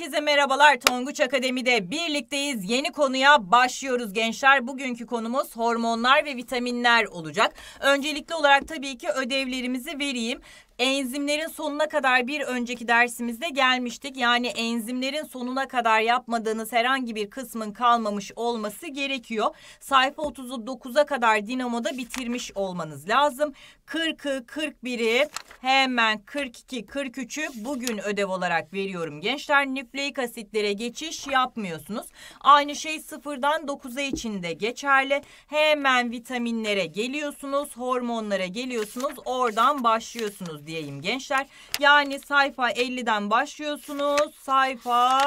Herkese merhabalar Tonguç Akademi'de birlikteyiz. Yeni konuya başlıyoruz gençler. Bugünkü konumuz hormonlar ve vitaminler olacak. Öncelikli olarak tabii ki ödevlerimizi vereyim enzimlerin sonuna kadar bir önceki dersimizde gelmiştik. Yani enzimlerin sonuna kadar yapmadığınız herhangi bir kısmın kalmamış olması gerekiyor. Sayfa 39'a kadar dinamoda bitirmiş olmanız lazım. 40'ı, 41'i, hemen 42, 43'ü bugün ödev olarak veriyorum. Gençler nükleik asitlere geçiş yapmıyorsunuz. Aynı şey 0'dan 9'a için de geçerli. Hemen vitaminlere geliyorsunuz, hormonlara geliyorsunuz. Oradan başlıyorsunuz diyeyim gençler. Yani sayfa 50'den başlıyorsunuz. Sayfa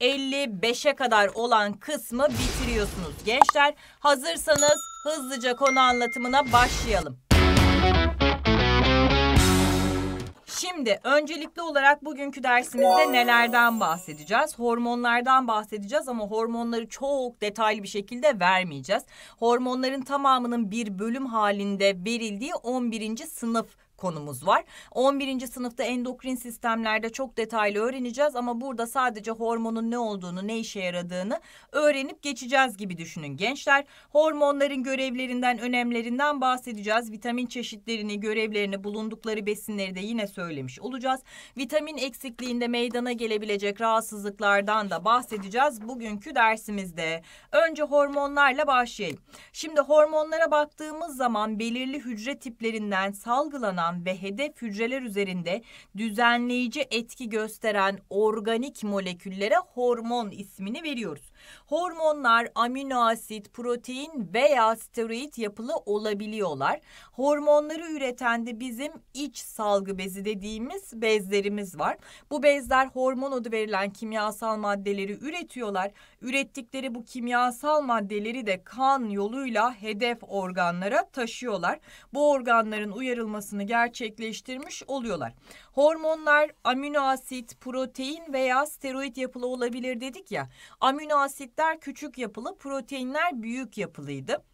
55'e kadar olan kısmı bitiriyorsunuz gençler. Hazırsanız hızlıca konu anlatımına başlayalım. Şimdi öncelikli olarak bugünkü dersimizde nelerden bahsedeceğiz? Hormonlardan bahsedeceğiz ama hormonları çok detaylı bir şekilde vermeyeceğiz. Hormonların tamamının bir bölüm halinde verildiği 11. sınıf konumuz var. 11. sınıfta endokrin sistemlerde çok detaylı öğreneceğiz ama burada sadece hormonun ne olduğunu, ne işe yaradığını öğrenip geçeceğiz gibi düşünün gençler. Hormonların görevlerinden, önemlerinden bahsedeceğiz. Vitamin çeşitlerini, görevlerini, bulundukları besinleri de yine söylemiş olacağız. Vitamin eksikliğinde meydana gelebilecek rahatsızlıklardan da bahsedeceğiz bugünkü dersimizde. Önce hormonlarla başlayayım. Şimdi hormonlara baktığımız zaman belirli hücre tiplerinden salgılanan olan ve hedef hücreler üzerinde düzenleyici etki gösteren organik moleküllere hormon ismini veriyoruz. Hormonlar amino asit, protein veya steroid yapılı olabiliyorlar. Hormonları üreten de bizim iç salgı bezi dediğimiz bezlerimiz var. Bu bezler hormon adı verilen kimyasal maddeleri üretiyorlar. Ürettikleri bu kimyasal maddeleri de kan yoluyla hedef organlara taşıyorlar. Bu organların uyarılmasını gerçekleştirmiş oluyorlar. Hormonlar amino asit, protein veya steroid yapılı olabilir dedik ya. Amino asit asitler küçük yapılı, proteinler büyük yapılıydı.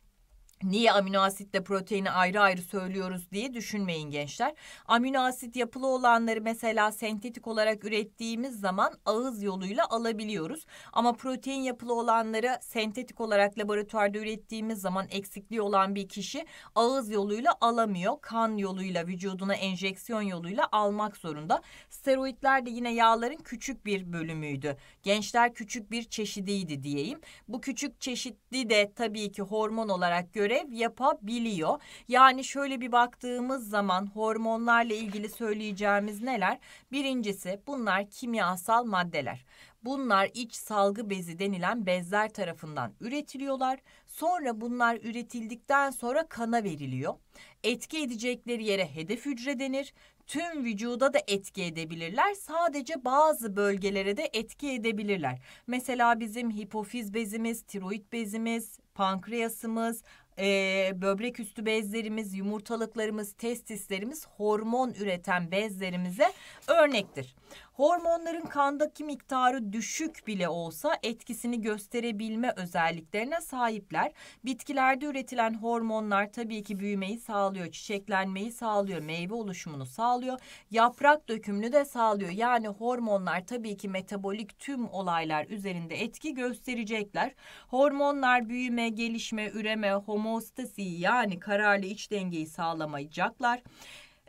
Niye amino asitle proteini ayrı ayrı söylüyoruz diye düşünmeyin gençler. Amino asit yapılı olanları mesela sentetik olarak ürettiğimiz zaman ağız yoluyla alabiliyoruz. Ama protein yapılı olanları sentetik olarak laboratuvarda ürettiğimiz zaman eksikliği olan bir kişi ağız yoluyla alamıyor. Kan yoluyla vücuduna enjeksiyon yoluyla almak zorunda. Steroidler de yine yağların küçük bir bölümüydü. Gençler küçük bir çeşidiydi diyeyim. Bu küçük çeşitli de tabii ki hormon olarak göre görev yapabiliyor. Yani şöyle bir baktığımız zaman hormonlarla ilgili söyleyeceğimiz neler? Birincisi bunlar kimyasal maddeler. Bunlar iç salgı bezi denilen bezler tarafından üretiliyorlar. Sonra bunlar üretildikten sonra kana veriliyor. Etki edecekleri yere hedef hücre denir. Tüm vücuda da etki edebilirler. Sadece bazı bölgelere de etki edebilirler. Mesela bizim hipofiz bezimiz, tiroid bezimiz, pankreasımız, e, böbrek üstü bezlerimiz, yumurtalıklarımız, testislerimiz hormon üreten bezlerimize örnektir. Hormonların kandaki miktarı düşük bile olsa etkisini gösterebilme özelliklerine sahipler. Bitkilerde üretilen hormonlar tabii ki büyümeyi sağlıyor, çiçeklenmeyi sağlıyor, meyve oluşumunu sağlıyor, yaprak dökümünü de sağlıyor. Yani hormonlar tabii ki metabolik tüm olaylar üzerinde etki gösterecekler. Hormonlar büyüme, gelişme, üreme, homostasiyi yani kararlı iç dengeyi sağlamayacaklar.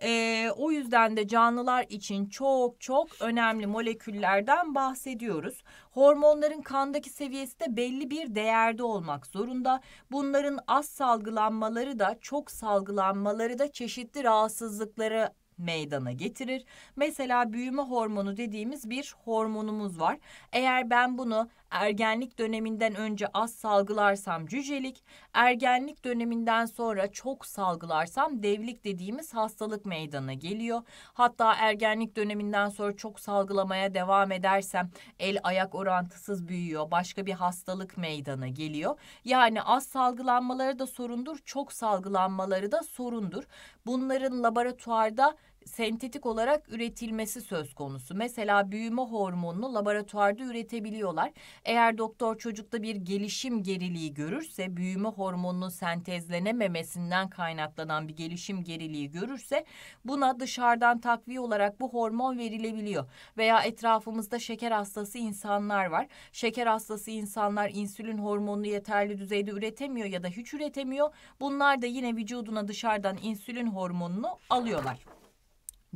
E, o yüzden de canlılar için çok çok önemli moleküllerden bahsediyoruz. Hormonların kandaki seviyesi de belli bir değerde olmak zorunda. Bunların az salgılanmaları da çok salgılanmaları da çeşitli rahatsızlıkları meydana getirir. Mesela büyüme hormonu dediğimiz bir hormonumuz var. Eğer ben bunu ergenlik döneminden önce az salgılarsam cücelik, ergenlik döneminden sonra çok salgılarsam devlik dediğimiz hastalık meydana geliyor. Hatta ergenlik döneminden sonra çok salgılamaya devam edersem el ayak orantısız büyüyor, başka bir hastalık meydana geliyor. Yani az salgılanmaları da sorundur, çok salgılanmaları da sorundur. Bunların laboratuvarda sentetik olarak üretilmesi söz konusu. Mesela büyüme hormonunu laboratuvarda üretebiliyorlar. Eğer doktor çocukta bir gelişim geriliği görürse, büyüme hormonunun sentezlenememesinden kaynaklanan bir gelişim geriliği görürse buna dışarıdan takviye olarak bu hormon verilebiliyor. Veya etrafımızda şeker hastası insanlar var. Şeker hastası insanlar insülin hormonunu yeterli düzeyde üretemiyor ya da hiç üretemiyor. Bunlar da yine vücuduna dışarıdan insülin hormonunu alıyorlar.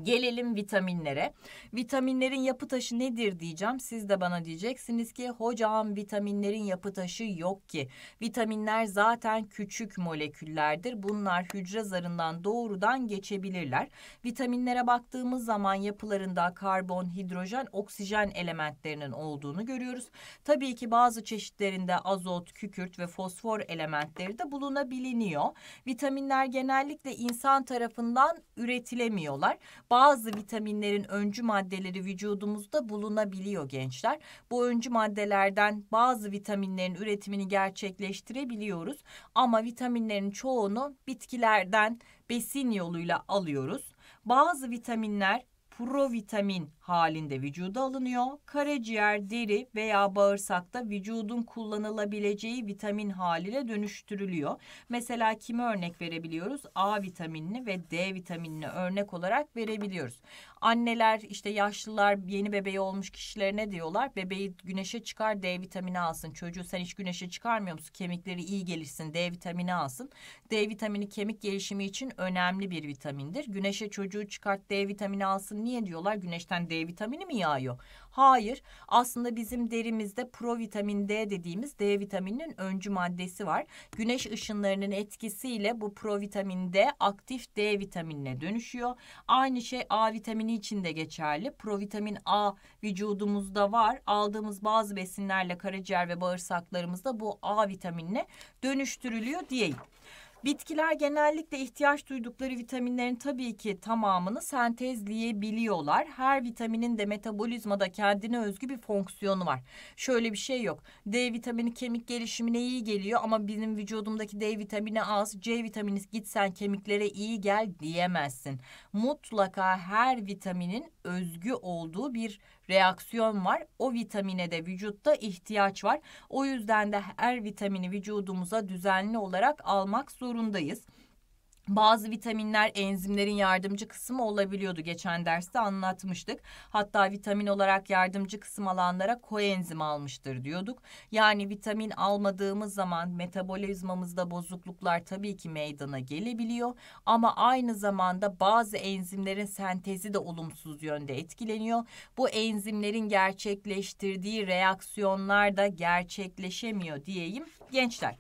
Gelelim vitaminlere. Vitaminlerin yapı taşı nedir diyeceğim. Siz de bana diyeceksiniz ki hocam vitaminlerin yapı taşı yok ki. Vitaminler zaten küçük moleküllerdir. Bunlar hücre zarından doğrudan geçebilirler. Vitaminlere baktığımız zaman yapılarında karbon, hidrojen, oksijen elementlerinin olduğunu görüyoruz. Tabii ki bazı çeşitlerinde azot, kükürt ve fosfor elementleri de bulunabiliniyor. Vitaminler genellikle insan tarafından üretilemiyorlar bazı vitaminlerin öncü maddeleri vücudumuzda bulunabiliyor gençler. Bu öncü maddelerden bazı vitaminlerin üretimini gerçekleştirebiliyoruz ama vitaminlerin çoğunu bitkilerden besin yoluyla alıyoruz. Bazı vitaminler provitamin halinde vücuda alınıyor. Karaciğer, deri veya bağırsakta vücudun kullanılabileceği vitamin haline dönüştürülüyor. Mesela kimi örnek verebiliyoruz? A vitaminini ve D vitaminini örnek olarak verebiliyoruz. Anneler işte yaşlılar yeni bebeği olmuş kişilerine diyorlar bebeği güneşe çıkar D vitamini alsın. Çocuğu sen hiç güneşe çıkarmıyor musun? Kemikleri iyi gelişsin D vitamini alsın. D vitamini kemik gelişimi için önemli bir vitamindir. Güneşe çocuğu çıkart D vitamini alsın. Niye diyorlar? Güneşten D D e, vitamini mi yağıyor? Hayır. Aslında bizim derimizde provitamin D dediğimiz D vitamininin öncü maddesi var. Güneş ışınlarının etkisiyle bu provitamin D aktif D vitaminine dönüşüyor. Aynı şey A vitamini için de geçerli. Provitamin A vücudumuzda var. Aldığımız bazı besinlerle karaciğer ve bağırsaklarımızda bu A vitaminine dönüştürülüyor diyeyim. Bitkiler genellikle ihtiyaç duydukları vitaminlerin tabii ki tamamını sentezleyebiliyorlar. Her vitaminin de metabolizmada kendine özgü bir fonksiyonu var. Şöyle bir şey yok. D vitamini kemik gelişimine iyi geliyor ama bizim vücudumdaki D vitamini az, C vitamini gitsen kemiklere iyi gel diyemezsin. Mutlaka her vitaminin özgü olduğu bir reaksiyon var. O vitamine de vücutta ihtiyaç var. O yüzden de her vitamini vücudumuza düzenli olarak almak zorundayız bazı vitaminler enzimlerin yardımcı kısmı olabiliyordu. Geçen derste anlatmıştık. Hatta vitamin olarak yardımcı kısım alanlara koenzim almıştır diyorduk. Yani vitamin almadığımız zaman metabolizmamızda bozukluklar tabii ki meydana gelebiliyor. Ama aynı zamanda bazı enzimlerin sentezi de olumsuz yönde etkileniyor. Bu enzimlerin gerçekleştirdiği reaksiyonlar da gerçekleşemiyor diyeyim gençler.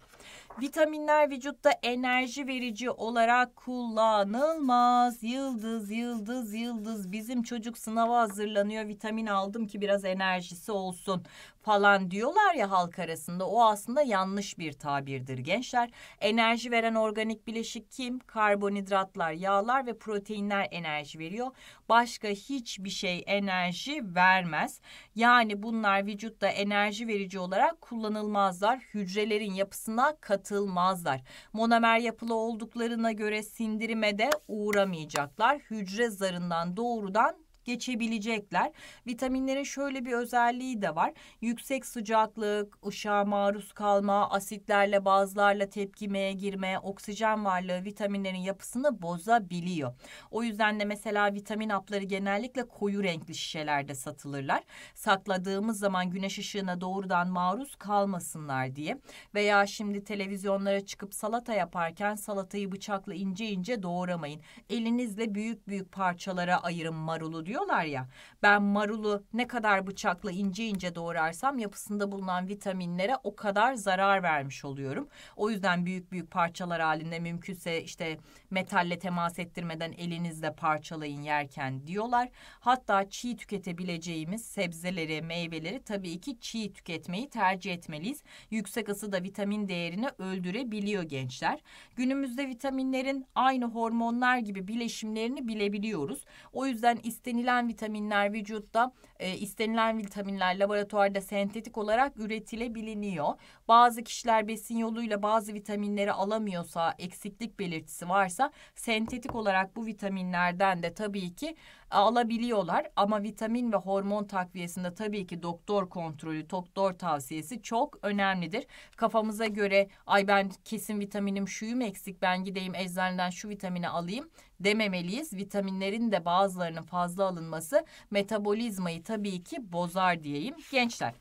Vitaminler vücutta enerji verici olarak kullanılmaz. Yıldız, yıldız, yıldız. Bizim çocuk sınava hazırlanıyor. Vitamin aldım ki biraz enerjisi olsun falan diyorlar ya halk arasında o aslında yanlış bir tabirdir gençler. Enerji veren organik bileşik kim? Karbonhidratlar, yağlar ve proteinler enerji veriyor. Başka hiçbir şey enerji vermez. Yani bunlar vücutta enerji verici olarak kullanılmazlar. Hücrelerin yapısına katılmazlar. Monomer yapılı olduklarına göre sindirime de uğramayacaklar. Hücre zarından doğrudan geçebilecekler. Vitaminlerin şöyle bir özelliği de var. Yüksek sıcaklık, ışığa maruz kalma, asitlerle bazlarla tepkimeye girme, oksijen varlığı vitaminlerin yapısını bozabiliyor. O yüzden de mesela vitamin hapları genellikle koyu renkli şişelerde satılırlar. Sakladığımız zaman güneş ışığına doğrudan maruz kalmasınlar diye. Veya şimdi televizyonlara çıkıp salata yaparken salatayı bıçakla ince ince doğramayın. Elinizle büyük büyük parçalara ayırın marulu diyor doğruyorlar ya. Ben marulu ne kadar bıçakla ince ince doğrarsam yapısında bulunan vitaminlere o kadar zarar vermiş oluyorum. O yüzden büyük büyük parçalar halinde mümkünse işte metalle temas ettirmeden elinizle parçalayın yerken diyorlar. Hatta çiğ tüketebileceğimiz sebzeleri, meyveleri tabii ki çiğ tüketmeyi tercih etmeliyiz. Yüksek ısı da vitamin değerini öldürebiliyor gençler. Günümüzde vitaminlerin aynı hormonlar gibi bileşimlerini bilebiliyoruz. O yüzden istenilen istenilen vitaminler vücutta e, istenilen vitaminler laboratuvarda sentetik olarak üretilebiliniyor. Bazı kişiler besin yoluyla bazı vitaminleri alamıyorsa, eksiklik belirtisi varsa sentetik olarak bu vitaminlerden de tabii ki e, alabiliyorlar. Ama vitamin ve hormon takviyesinde tabii ki doktor kontrolü, doktor tavsiyesi çok önemlidir. Kafamıza göre ay ben kesin vitaminim şuyum eksik ben gideyim eczaneden şu vitamini alayım dememeliyiz. Vitaminlerin de bazılarının fazla alınması metabolizmayı tabii ki bozar diyeyim. Gençler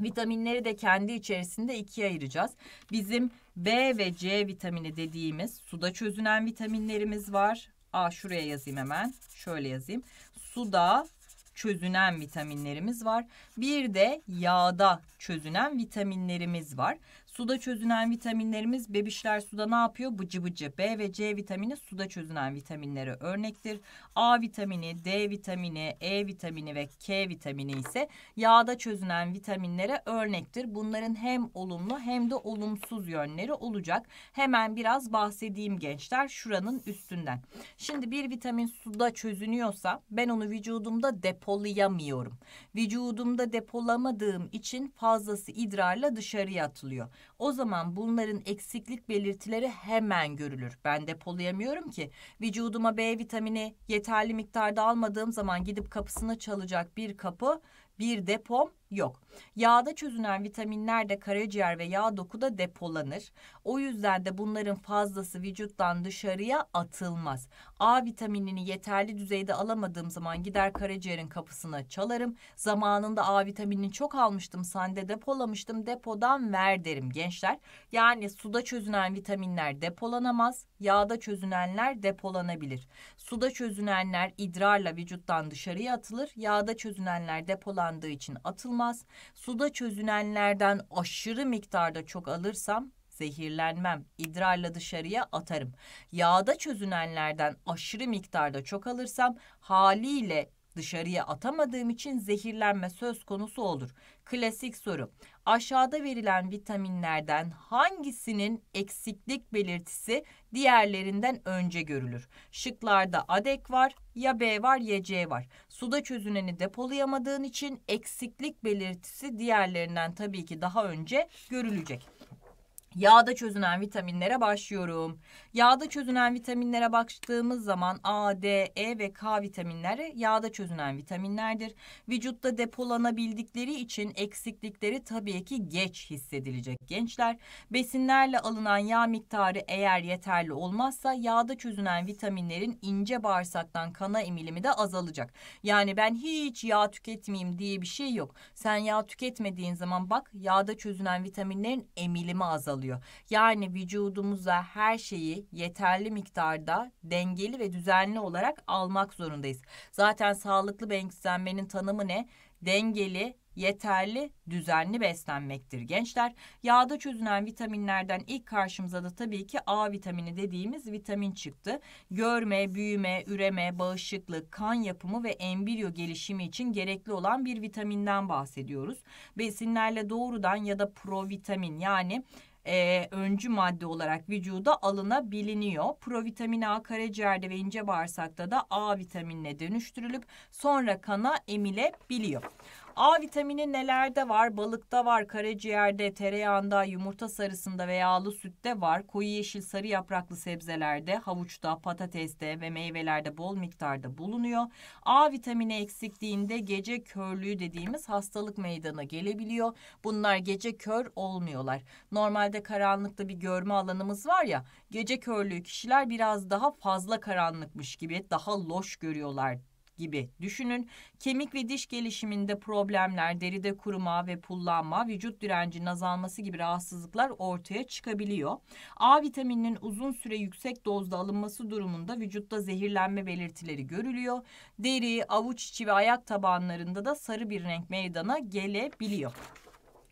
Vitaminleri de kendi içerisinde ikiye ayıracağız. Bizim B ve C vitamini dediğimiz suda çözünen vitaminlerimiz var. A şuraya yazayım hemen. Şöyle yazayım. Suda çözünen vitaminlerimiz var. Bir de yağda çözünen vitaminlerimiz var. Suda çözünen vitaminlerimiz bebişler suda ne yapıyor? Bıcı bıcı. B ve C vitamini suda çözünen vitaminlere örnektir. A vitamini, D vitamini, E vitamini ve K vitamini ise yağda çözünen vitaminlere örnektir. Bunların hem olumlu hem de olumsuz yönleri olacak. Hemen biraz bahsedeyim gençler şuranın üstünden. Şimdi bir vitamin suda çözünüyorsa ben onu vücudumda depolayamıyorum. Vücudumda depolamadığım için fazlası idrarla dışarıya atılıyor. O zaman bunların eksiklik belirtileri hemen görülür. Ben depolayamıyorum ki. Vücuduma B vitamini yeterli miktarda almadığım zaman gidip kapısını çalacak bir kapı, bir depom Yok. Yağda çözünen vitaminler de karaciğer ve yağ dokuda depolanır. O yüzden de bunların fazlası vücuttan dışarıya atılmaz. A vitaminini yeterli düzeyde alamadığım zaman gider karaciğerin kapısına çalarım. Zamanında A vitaminini çok almıştım, sende depolamıştım, depodan ver derim gençler. Yani suda çözünen vitaminler depolanamaz, yağda çözünenler depolanabilir. Suda çözünenler idrarla vücuttan dışarıya atılır, yağda çözünenler depolandığı için atılmaz olmaz. Suda çözünenlerden aşırı miktarda çok alırsam zehirlenmem, idrarla dışarıya atarım. Yağda çözünenlerden aşırı miktarda çok alırsam haliyle dışarıya atamadığım için zehirlenme söz konusu olur. Klasik soru aşağıda verilen vitaminlerden hangisinin eksiklik belirtisi diğerlerinden önce görülür? Şıklarda ADEK var, ya B var ya C var. Suda çözüneni depolayamadığın için eksiklik belirtisi diğerlerinden tabii ki daha önce görülecek. Yağda çözünen vitaminlere başlıyorum. Yağda çözünen vitaminlere baktığımız zaman A, D, E ve K vitaminleri yağda çözünen vitaminlerdir. Vücutta depolanabildikleri için eksiklikleri tabii ki geç hissedilecek gençler. Besinlerle alınan yağ miktarı eğer yeterli olmazsa yağda çözünen vitaminlerin ince bağırsaktan kana emilimi de azalacak. Yani ben hiç yağ tüketmeyeyim diye bir şey yok. Sen yağ tüketmediğin zaman bak yağda çözünen vitaminlerin emilimi azalıyor oluyor. Yani vücudumuza her şeyi yeterli miktarda dengeli ve düzenli olarak almak zorundayız. Zaten sağlıklı beslenmenin tanımı ne? Dengeli, yeterli, düzenli beslenmektir gençler. Yağda çözünen vitaminlerden ilk karşımıza da tabii ki A vitamini dediğimiz vitamin çıktı. Görme, büyüme, üreme, bağışıklık, kan yapımı ve embriyo gelişimi için gerekli olan bir vitaminden bahsediyoruz. Besinlerle doğrudan ya da provitamin yani e, öncü madde olarak vücuda alınabiliniyor. Provitamin A karaciğerde ve ince bağırsakta da A vitaminine dönüştürülüp sonra kana emilebiliyor. A vitamini nelerde var? Balıkta var, karaciğerde, tereyağında, yumurta sarısında ve yağlı sütte var. Koyu yeşil sarı yapraklı sebzelerde, havuçta, patateste ve meyvelerde bol miktarda bulunuyor. A vitamini eksikliğinde gece körlüğü dediğimiz hastalık meydana gelebiliyor. Bunlar gece kör olmuyorlar. Normalde karanlıkta bir görme alanımız var ya, gece körlüğü kişiler biraz daha fazla karanlıkmış gibi daha loş görüyorlar gibi düşünün. Kemik ve diş gelişiminde problemler, deride kuruma ve pullanma, vücut direncinin azalması gibi rahatsızlıklar ortaya çıkabiliyor. A vitamininin uzun süre yüksek dozda alınması durumunda vücutta zehirlenme belirtileri görülüyor. Deri, avuç içi ve ayak tabanlarında da sarı bir renk meydana gelebiliyor.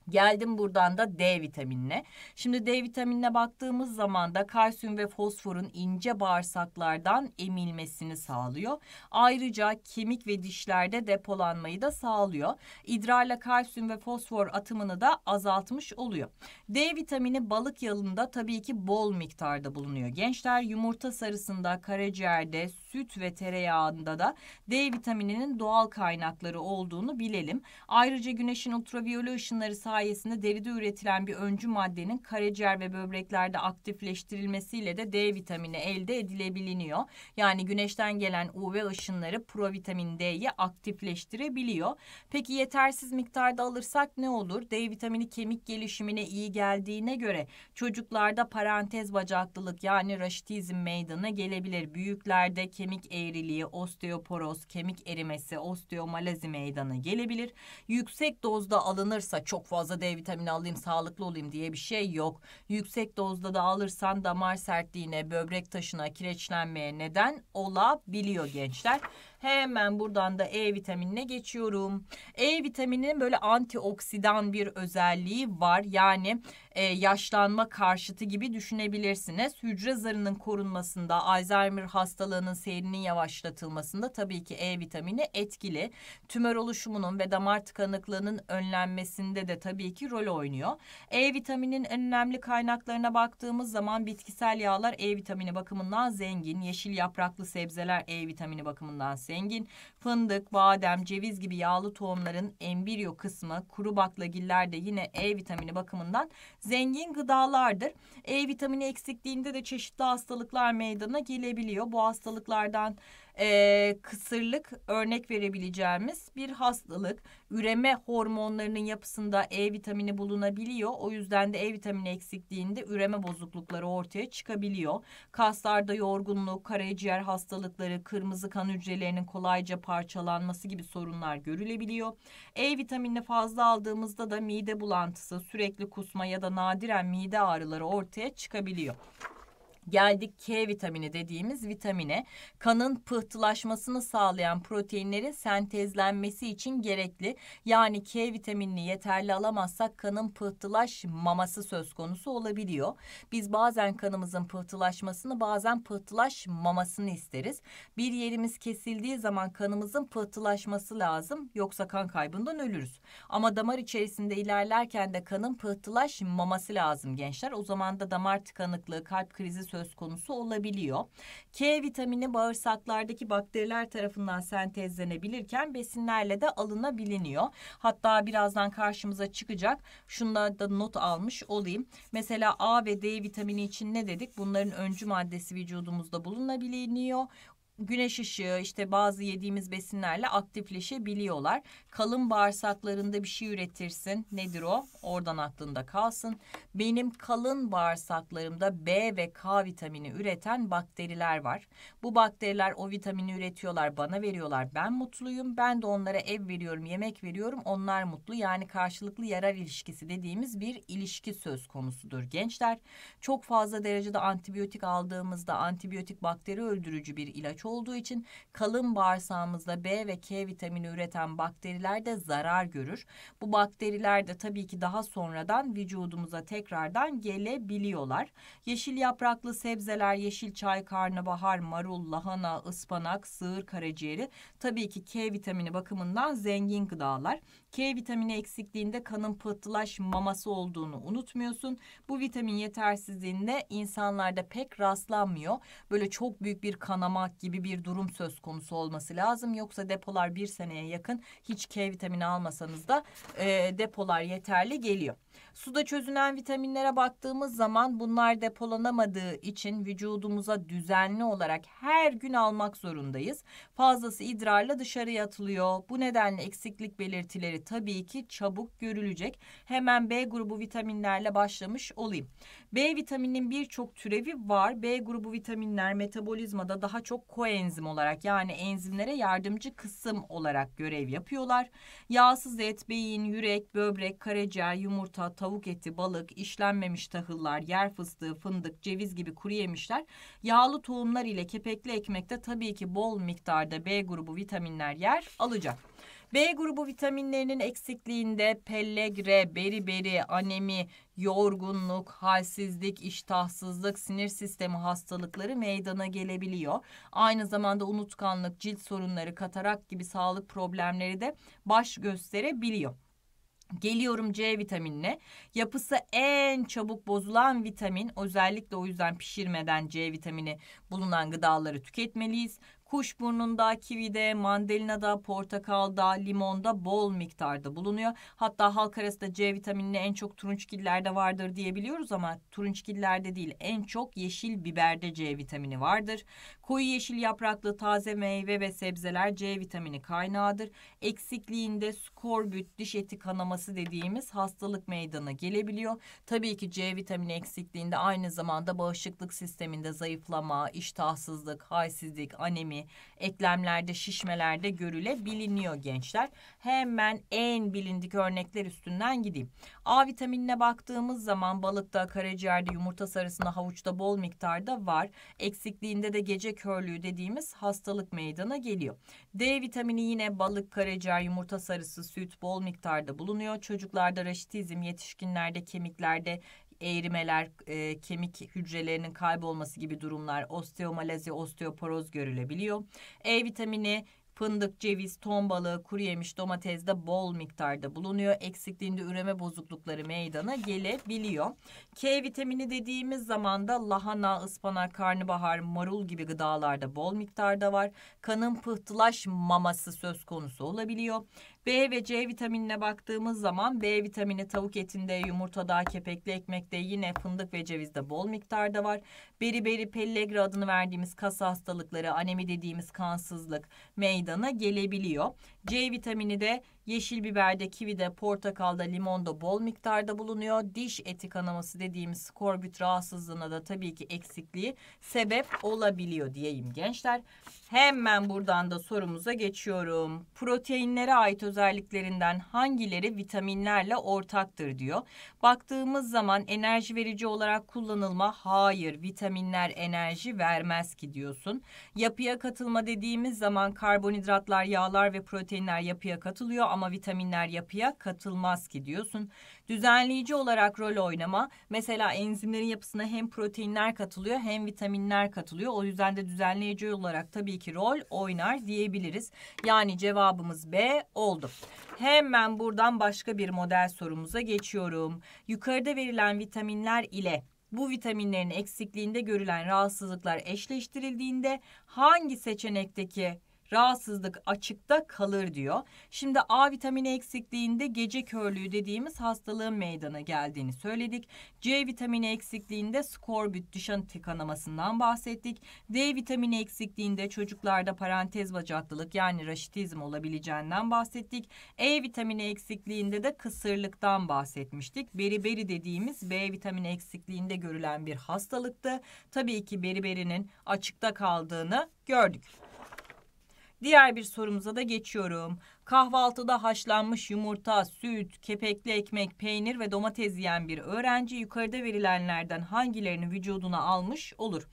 Geldim buradan da D vitaminine. Şimdi D vitaminine baktığımız zaman da kalsiyum ve fosforun ince bağırsaklardan emilmesini sağlıyor. Ayrıca kemik ve dişlerde depolanmayı da sağlıyor. İdrarla kalsiyum ve fosfor atımını da azaltmış oluyor. D vitamini balık yağında tabii ki bol miktarda bulunuyor. Gençler yumurta sarısında, karaciğerde, süt ve tereyağında da D vitamininin doğal kaynakları olduğunu bilelim. Ayrıca güneşin ultraviyole ışınları sayesinde deride üretilen bir öncü maddenin karaciğer ve böbreklerde aktifleştirilmesiyle de D vitamini elde edilebiliniyor. Yani güneşten gelen UV ışınları provitamin D'yi aktifleştirebiliyor. Peki yetersiz miktarda alırsak ne olur? D vitamini kemik gelişimine iyi geldiğine göre çocuklarda parantez bacaklılık yani raşitizm meydana gelebilir. Büyüklerde kemik eğriliği, osteoporoz, kemik erimesi, osteomalazi meydana gelebilir. Yüksek dozda alınırsa çok fazla fazla D vitamini alayım sağlıklı olayım diye bir şey yok. Yüksek dozda da alırsan damar sertliğine, böbrek taşına, kireçlenmeye neden olabiliyor gençler. Hemen buradan da E vitaminine geçiyorum. E vitamininin böyle antioksidan bir özelliği var. Yani e, yaşlanma karşıtı gibi düşünebilirsiniz. Hücre zarının korunmasında, Alzheimer hastalığının seyrinin yavaşlatılmasında tabii ki E vitamini etkili. Tümör oluşumunun ve damar tıkanıklığının önlenmesinde de tabii ki rol oynuyor. E vitamininin en önemli kaynaklarına baktığımız zaman bitkisel yağlar E vitamini bakımından zengin, yeşil yapraklı sebzeler E vitamini bakımından zengin zengin. Fındık, badem, ceviz gibi yağlı tohumların embriyo kısmı, kuru baklagiller de yine E vitamini bakımından zengin gıdalardır. E vitamini eksikliğinde de çeşitli hastalıklar meydana gelebiliyor. Bu hastalıklardan e, kısırlık örnek verebileceğimiz bir hastalık. Üreme hormonlarının yapısında E vitamini bulunabiliyor. O yüzden de E vitamini eksikliğinde üreme bozuklukları ortaya çıkabiliyor. Kaslarda yorgunluk, karaciğer hastalıkları, kırmızı kan hücrelerinin kolayca parçalanması gibi sorunlar görülebiliyor. E vitaminini fazla aldığımızda da mide bulantısı, sürekli kusma ya da nadiren mide ağrıları ortaya çıkabiliyor. Geldik K vitamini dediğimiz vitamine. Kanın pıhtılaşmasını sağlayan proteinlerin sentezlenmesi için gerekli. Yani K vitaminini yeterli alamazsak kanın pıhtılaşmaması söz konusu olabiliyor. Biz bazen kanımızın pıhtılaşmasını bazen pıhtılaşmamasını isteriz. Bir yerimiz kesildiği zaman kanımızın pıhtılaşması lazım. Yoksa kan kaybından ölürüz. Ama damar içerisinde ilerlerken de kanın pıhtılaşmaması lazım gençler. O zaman da damar tıkanıklığı, kalp krizi söz konusu olabiliyor. K vitamini bağırsaklardaki bakteriler tarafından sentezlenebilirken besinlerle de alınabiliniyor. Hatta birazdan karşımıza çıkacak. Şunları da not almış olayım. Mesela A ve D vitamini için ne dedik? Bunların öncü maddesi vücudumuzda bulunabiliyor güneş ışığı işte bazı yediğimiz besinlerle aktifleşebiliyorlar. Kalın bağırsaklarında bir şey üretirsin. Nedir o? Oradan aklında kalsın. Benim kalın bağırsaklarımda B ve K vitamini üreten bakteriler var. Bu bakteriler o vitamini üretiyorlar, bana veriyorlar. Ben mutluyum. Ben de onlara ev veriyorum, yemek veriyorum. Onlar mutlu. Yani karşılıklı yarar ilişkisi dediğimiz bir ilişki söz konusudur gençler. Çok fazla derecede antibiyotik aldığımızda antibiyotik bakteri öldürücü bir ilaç olduğu için kalın bağırsağımızda B ve K vitamini üreten bakteriler de zarar görür. Bu bakteriler de tabii ki daha sonradan vücudumuza tekrardan gelebiliyorlar. Yeşil yapraklı sebzeler, yeşil çay, karnabahar, marul, lahana, ıspanak, sığır karaciğeri tabii ki K vitamini bakımından zengin gıdalar. K vitamini eksikliğinde kanın pıhtılaşmaması olduğunu unutmuyorsun. Bu vitamin yetersizliğinde insanlarda pek rastlanmıyor. Böyle çok büyük bir kanama gibi bir durum söz konusu olması lazım. Yoksa depolar bir seneye yakın hiç K vitamini almasanız da e, depolar yeterli geliyor. Suda çözünen vitaminlere baktığımız zaman bunlar depolanamadığı için vücudumuza düzenli olarak her gün almak zorundayız. Fazlası idrarla dışarıya atılıyor. Bu nedenle eksiklik belirtileri tabii ki çabuk görülecek. Hemen B grubu vitaminlerle başlamış olayım. B vitamininin birçok türevi var. B grubu vitaminler metabolizmada daha çok koenzim olarak yani enzimlere yardımcı kısım olarak görev yapıyorlar. Yağsız et, beyin, yürek, böbrek, karaciğer, yumurta, tavuk eti, balık, işlenmemiş tahıllar, yer fıstığı, fındık, ceviz gibi kuru yemişler, yağlı tohumlar ile kepekli ekmekte tabii ki bol miktarda B grubu vitaminler yer alacak. B grubu vitaminlerinin eksikliğinde pellegre, beriberi, anemi, yorgunluk, halsizlik, iştahsızlık, sinir sistemi hastalıkları meydana gelebiliyor. Aynı zamanda unutkanlık, cilt sorunları, katarak gibi sağlık problemleri de baş gösterebiliyor. Geliyorum C vitaminine. Yapısı en çabuk bozulan vitamin. Özellikle o yüzden pişirmeden C vitamini bulunan gıdaları tüketmeliyiz. Kuşburnunda, kivide, mandalinada, portakalda, limonda bol miktarda bulunuyor. Hatta halk arasında C vitaminini en çok turunçgillerde vardır diyebiliyoruz ama turunçgillerde değil en çok yeşil biberde C vitamini vardır. Koyu yeşil yapraklı taze meyve ve sebzeler C vitamini kaynağıdır. Eksikliğinde skorbüt, diş eti kanaması dediğimiz hastalık meydana gelebiliyor. Tabii ki C vitamini eksikliğinde aynı zamanda bağışıklık sisteminde zayıflama, iştahsızlık, halsizlik, anemi, eklemlerde şişmelerde görülebiliniyor gençler. Hemen en bilindik örnekler üstünden gideyim. A vitaminine baktığımız zaman balıkta, karaciğerde, yumurta sarısında, havuçta bol miktarda var. Eksikliğinde de gece körlüğü dediğimiz hastalık meydana geliyor. D vitamini yine balık, karaciğer, yumurta sarısı, süt bol miktarda bulunuyor. Çocuklarda raşitizm, yetişkinlerde kemiklerde eğrimeler, e, kemik hücrelerinin kaybolması gibi durumlar, osteomalazi, osteoporoz görülebiliyor. E vitamini Fındık, ceviz, ton balığı, kuru yemiş, domates de bol miktarda bulunuyor. Eksikliğinde üreme bozuklukları meydana gelebiliyor. K vitamini dediğimiz zaman da lahana, ıspanak, karnabahar, marul gibi gıdalarda bol miktarda var. Kanın pıhtılaşmaması söz konusu olabiliyor. B ve C vitaminine baktığımız zaman B vitamini tavuk etinde, yumurtada, kepekli ekmekte yine fındık ve cevizde bol miktarda var. Beriberi pellegra adını verdiğimiz kas hastalıkları, anemi dediğimiz kansızlık meydana gelebiliyor. C vitamini de yeşil biberde, kivide, portakalda, limonda bol miktarda bulunuyor. Diş eti kanaması dediğimiz skorbüt rahatsızlığına da tabii ki eksikliği sebep olabiliyor diyeyim gençler. Hemen buradan da sorumuza geçiyorum. Proteinlere ait özelliklerinden hangileri vitaminlerle ortaktır diyor. Baktığımız zaman enerji verici olarak kullanılma hayır vitaminler enerji vermez ki diyorsun. Yapıya katılma dediğimiz zaman karbonhidratlar, yağlar ve protein proteinler yapıya katılıyor ama vitaminler yapıya katılmaz ki diyorsun. Düzenleyici olarak rol oynama mesela enzimlerin yapısına hem proteinler katılıyor hem vitaminler katılıyor. O yüzden de düzenleyici olarak tabii ki rol oynar diyebiliriz. Yani cevabımız B oldu. Hemen buradan başka bir model sorumuza geçiyorum. Yukarıda verilen vitaminler ile bu vitaminlerin eksikliğinde görülen rahatsızlıklar eşleştirildiğinde hangi seçenekteki rahatsızlık açıkta kalır diyor. Şimdi A vitamini eksikliğinde gece körlüğü dediğimiz hastalığın meydana geldiğini söyledik. C vitamini eksikliğinde skorbut dişanti kanamasından bahsettik. D vitamini eksikliğinde çocuklarda parantez bacaklılık yani raşitizm olabileceğinden bahsettik. E vitamini eksikliğinde de kısırlıktan bahsetmiştik. Beriberi dediğimiz B vitamini eksikliğinde görülen bir hastalıktı. Tabii ki beriberinin açıkta kaldığını gördük. Diğer bir sorumuza da geçiyorum. Kahvaltıda haşlanmış yumurta, süt, kepekli ekmek, peynir ve domates yiyen bir öğrenci yukarıda verilenlerden hangilerini vücuduna almış olur?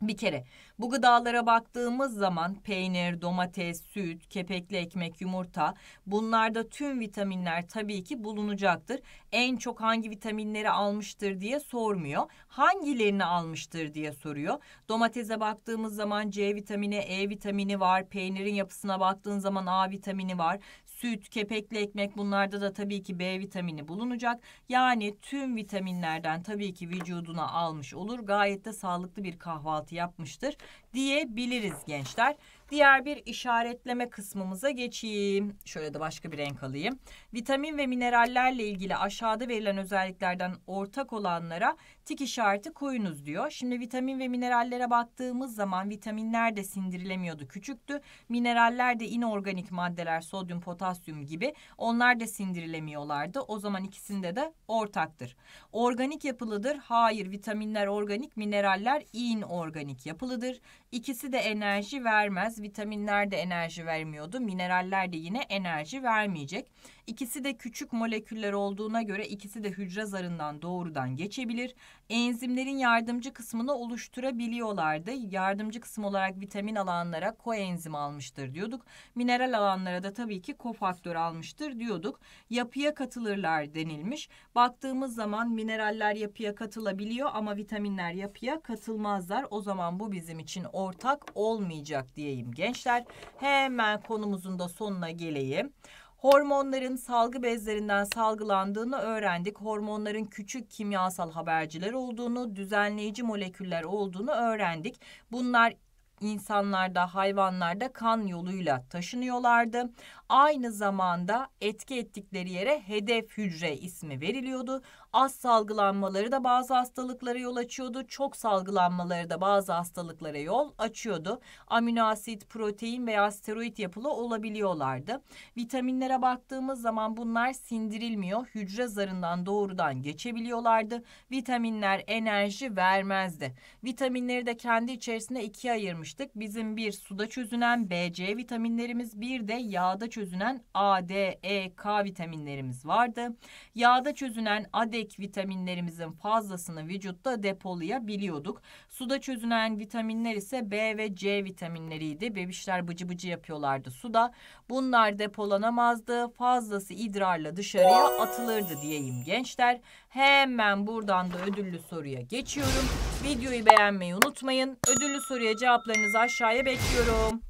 Bir kere bu gıdalara baktığımız zaman peynir, domates, süt, kepekli ekmek, yumurta bunlarda tüm vitaminler tabii ki bulunacaktır. En çok hangi vitaminleri almıştır diye sormuyor. Hangilerini almıştır diye soruyor. Domatese baktığımız zaman C vitamini, E vitamini var. Peynirin yapısına baktığın zaman A vitamini var. Süt, kepekli ekmek bunlarda da tabii ki B vitamini bulunacak. Yani tüm vitaminlerden tabii ki vücuduna almış olur. Gayet de sağlıklı bir kahvaltı yapmıştır diyebiliriz gençler. Diğer bir işaretleme kısmımıza geçeyim. Şöyle de başka bir renk alayım. Vitamin ve minerallerle ilgili aşağıda verilen özelliklerden ortak olanlara tik işareti koyunuz diyor. Şimdi vitamin ve minerallere baktığımız zaman vitaminler de sindirilemiyordu küçüktü. Mineraller de inorganik maddeler sodyum, potasyum gibi onlar da sindirilemiyorlardı. O zaman ikisinde de ortaktır. Organik yapılıdır. Hayır vitaminler organik, mineraller inorganik yapılıdır. İkisi de enerji vermez vitaminler de enerji vermiyordu. Mineraller de yine enerji vermeyecek. İkisi de küçük moleküller olduğuna göre ikisi de hücre zarından doğrudan geçebilir. Enzimlerin yardımcı kısmını oluşturabiliyorlardı. Yardımcı kısım olarak vitamin alanlara koenzim almıştır diyorduk. Mineral alanlara da tabii ki kofaktör almıştır diyorduk. Yapıya katılırlar denilmiş. Baktığımız zaman mineraller yapıya katılabiliyor ama vitaminler yapıya katılmazlar. O zaman bu bizim için ortak olmayacak diyeyim gençler. Hemen konumuzun da sonuna geleyim. Hormonların salgı bezlerinden salgılandığını öğrendik. Hormonların küçük kimyasal haberciler olduğunu, düzenleyici moleküller olduğunu öğrendik. Bunlar insanlarda, hayvanlarda kan yoluyla taşınıyorlardı. Aynı zamanda etki ettikleri yere hedef hücre ismi veriliyordu. Az salgılanmaları da bazı hastalıklara yol açıyordu. Çok salgılanmaları da bazı hastalıklara yol açıyordu. Amino asit, protein veya steroid yapılı olabiliyorlardı. Vitaminlere baktığımız zaman bunlar sindirilmiyor. Hücre zarından doğrudan geçebiliyorlardı. Vitaminler enerji vermezdi. Vitaminleri de kendi içerisinde ikiye ayırmıştık. Bizim bir suda çözünen BC vitaminlerimiz bir de yağda çözünen A, D, E, K vitaminlerimiz vardı. Yağda çözünen AD ek vitaminlerimizin fazlasını vücutta depolayabiliyorduk. Suda çözünen vitaminler ise B ve C vitaminleriydi. Bebişler bıcı bıcı yapıyorlardı suda. Bunlar depolanamazdı. Fazlası idrarla dışarıya atılırdı diyeyim gençler. Hemen buradan da ödüllü soruya geçiyorum. Videoyu beğenmeyi unutmayın. Ödüllü soruya cevaplarınızı aşağıya bekliyorum.